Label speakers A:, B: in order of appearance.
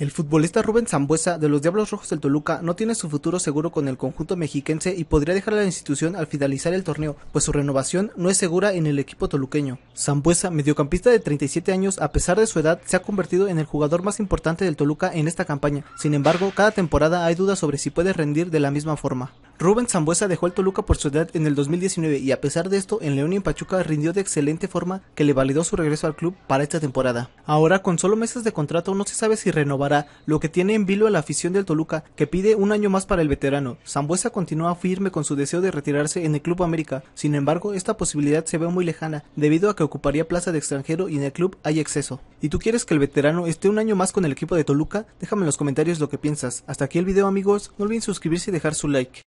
A: El futbolista Rubén Zambuesa de los Diablos Rojos del Toluca no tiene su futuro seguro con el conjunto mexiquense y podría dejar la institución al finalizar el torneo, pues su renovación no es segura en el equipo toluqueño. Zambuesa, mediocampista de 37 años, a pesar de su edad, se ha convertido en el jugador más importante del Toluca en esta campaña. Sin embargo, cada temporada hay dudas sobre si puede rendir de la misma forma. Rubén Zambuesa dejó el Toluca por su edad en el 2019 y a pesar de esto, en León y en Pachuca rindió de excelente forma que le validó su regreso al club para esta temporada. Ahora, con solo meses de contrato, no se sabe si renovará, lo que tiene en vilo a la afición del Toluca, que pide un año más para el veterano. Zambuesa continúa firme con su deseo de retirarse en el Club América, sin embargo, esta posibilidad se ve muy lejana, debido a que ocuparía plaza de extranjero y en el club hay exceso. ¿Y tú quieres que el veterano esté un año más con el equipo de Toluca? Déjame en los comentarios lo que piensas. Hasta aquí el video amigos, no olviden suscribirse y dejar su like.